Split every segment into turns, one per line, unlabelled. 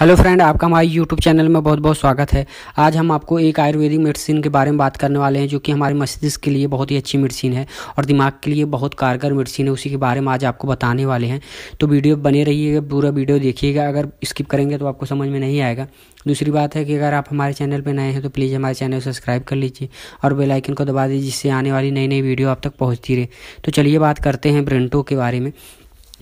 hello friend आपका हमारे YouTube channel में बहुत बहुत स्वागत है आज हम आपको एक आयुर्वेदिक मेडिसिन के बारे में बात करने वाले हैं जो कि हमारे मस्तिष्क के लिए बहुत ही अच्छी मेडिसिन है और दिमाग के लिए बहुत कारगर मेडिसिन है उसी के बारे में आज आपको बताने वाले हैं तो वीडियो बने रहिएगा पूरा वीडियो देखिएगा अगर स्किप करेंगे तो आपको समझ में नहीं आएगा दूसरी बात है कि अगर आप हमारे चैनल पर नए हैं तो प्लीज़ हमारे चैनल सब्सक्राइब कर लीजिए और बेलाइकन को दबा दीजिए जिससे आने वाली नई नई वीडियो आप तक पहुँचती रहे तो चलिए बात करते हैं ब्रेंटो के बारे में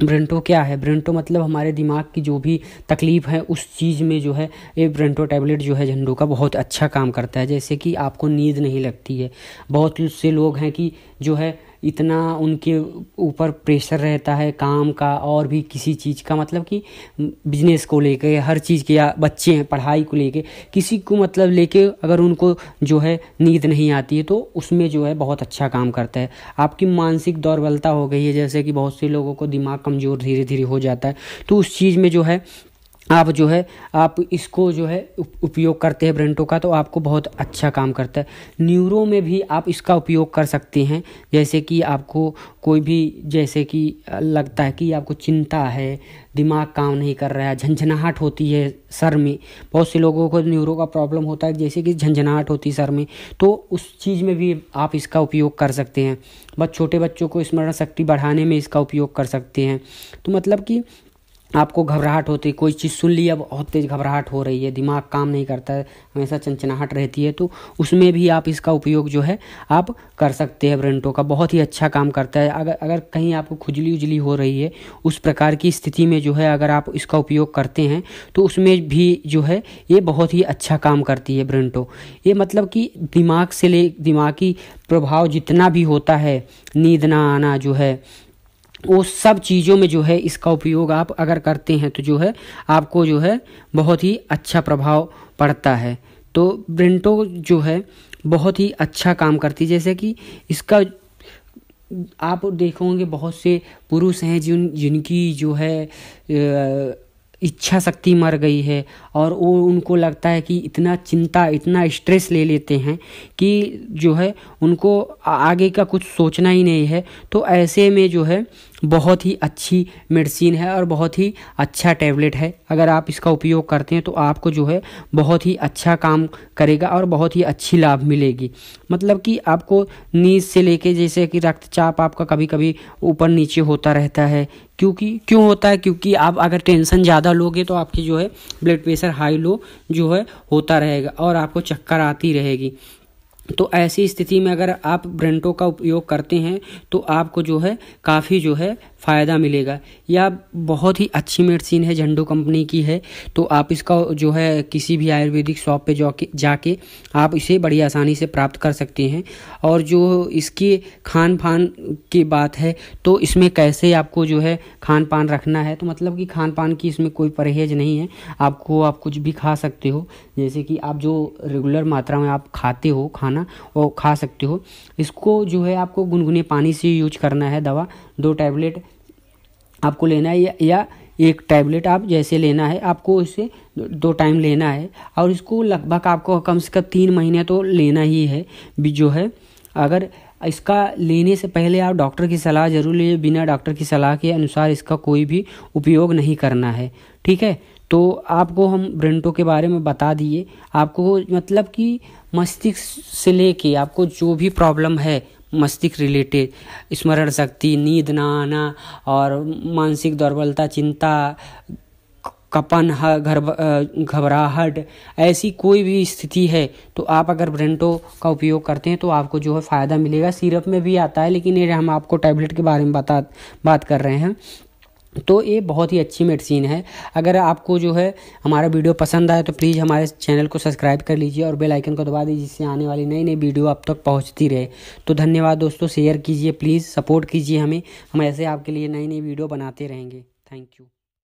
ब्रेंटो क्या है ब्रंटो मतलब हमारे दिमाग की जो भी तकलीफ़ है उस चीज़ में जो है ये ब्रेंटो टैबलेट जो है झंडू का बहुत अच्छा काम करता है जैसे कि आपको नींद नहीं लगती है बहुत से लोग हैं कि जो है इतना उनके ऊपर प्रेशर रहता है काम का और भी किसी चीज़ का मतलब कि बिजनेस को लेके हर चीज़ के या बच्चे हैं पढ़ाई को लेके किसी को मतलब लेके अगर उनको जो है नींद नहीं आती है तो उसमें जो है बहुत अच्छा काम करता है आपकी मानसिक दौरबलता हो गई है जैसे कि बहुत से लोगों को दिमाग कमज़ोर धीरे धीरे हो जाता है तो उस चीज़ में जो है आप जो है आप इसको जो है उपयोग करते हैं ब्रेंटो का तो आपको बहुत अच्छा काम करता है न्यूरो में भी आप इसका उपयोग कर सकते हैं जैसे कि आपको कोई भी जैसे कि लगता है कि आपको चिंता है दिमाग काम नहीं कर रहा है झंझनाहट होती है सर में बहुत से लोगों को न्यूरो का प्रॉब्लम होता है जैसे कि झंझनाहट होती है सर में तो उस चीज़ में भी आप इसका उपयोग कर सकते हैं बस छोटे बच्चों को स्मरण शक्ति बढ़ाने में इसका उपयोग कर सकते हैं तो मतलब कि आपको घबराहट होती है कोई चीज़ सुन ली अब बहुत तेज़ घबराहट हो रही है दिमाग काम नहीं करता है हमेशा चंचनाहट रहती है तो उसमें भी आप इसका उपयोग जो है आप कर सकते हैं ब्रेंटो का बहुत ही अच्छा काम करता है अगर अगर कहीं आपको खुजली उजली हो रही है उस प्रकार की स्थिति में जो है अगर आप इसका उपयोग करते हैं तो उसमें भी जो है ये बहुत ही अच्छा काम करती है ब्रेंटो ये मतलब कि दिमाग से ले दिमागी प्रभाव जितना भी होता है नींद ना आना जो है तो वो सब चीज़ों में जो है इसका उपयोग आप अगर करते हैं तो जो है आपको जो है बहुत ही अच्छा प्रभाव पड़ता है तो ब्रिंटो जो है बहुत ही अच्छा काम करती है जैसे कि इसका आप देखोगे बहुत से पुरुष हैं जिन जिनकी जो है इच्छा शक्ति मर गई है और वो उनको लगता है कि इतना चिंता इतना स्ट्रेस ले लेते हैं कि जो है उनको आगे का कुछ सोचना ही नहीं है तो ऐसे में जो है बहुत ही अच्छी मेडिसिन है और बहुत ही अच्छा टैबलेट है अगर आप इसका उपयोग करते हैं तो आपको जो है बहुत ही अच्छा काम करेगा और बहुत ही अच्छी लाभ मिलेगी मतलब कि आपको नींद से लेके जैसे कि रक्तचाप आपका कभी कभी ऊपर नीचे होता रहता है क्योंकि क्यों होता है क्योंकि आप अगर टेंशन ज़्यादा लोगे तो आपकी जो है ब्लड प्रेशर हाई लो जो है होता रहेगा और आपको चक्कर आती रहेगी तो ऐसी स्थिति में अगर आप ब्रेंटो का उपयोग करते हैं तो आपको जो है काफ़ी जो है फ़ायदा मिलेगा यह बहुत ही अच्छी मेडिसिन है झंडो कंपनी की है तो आप इसका जो है किसी भी आयुर्वेदिक शॉप पे जाके जाके आप इसे बड़ी आसानी से प्राप्त कर सकते हैं और जो इसके खान पान की बात है तो इसमें कैसे आपको जो है खान पान रखना है तो मतलब कि खान पान की इसमें कोई परहेज नहीं है आपको आप कुछ भी खा सकते हो जैसे कि आप जो रेगुलर मात्रा में आप खाते हो खाना वो खा सकते हो इसको जो है आपको गुनगुने पानी से यूज करना है दवा दो टैबलेट आपको लेना है या एक टैबलेट आप जैसे लेना है आपको इसे दो टाइम लेना है और इसको लगभग आपको कम से कम तीन महीने तो लेना ही है भी जो है अगर इसका लेने से पहले आप डॉक्टर की सलाह जरूर लीजिए बिना डॉक्टर की सलाह के अनुसार इसका कोई भी उपयोग नहीं करना है ठीक है तो आपको हम ब्रेंटो के बारे में बता दिए आपको मतलब कि मस्तिष्क से लेके आपको जो भी प्रॉब्लम है मस्तिष्क रिलेटेड स्मरण शक्ति नींद ना आना और मानसिक दुर्बलता चिंता कपन घर घबराहट ऐसी कोई भी स्थिति है तो आप अगर ब्रेंटो का उपयोग करते हैं तो आपको जो है फ़ायदा मिलेगा सिरप में भी आता है लेकिन ये हम आपको टैबलेट के बारे में बता बात कर रहे हैं तो ये बहुत ही अच्छी मेडिसिन है अगर आपको जो है हमारा वीडियो पसंद आए तो प्लीज़ हमारे चैनल को सब्सक्राइब कर लीजिए और बेल आइकन को दबा दीजिए जिससे आने वाली नई नई वीडियो आप तक तो पहुंचती रहे तो धन्यवाद दोस्तों शेयर कीजिए प्लीज़ सपोर्ट कीजिए हमें हम ऐसे आपके लिए नई नई वीडियो बनाते रहेंगे थैंक यू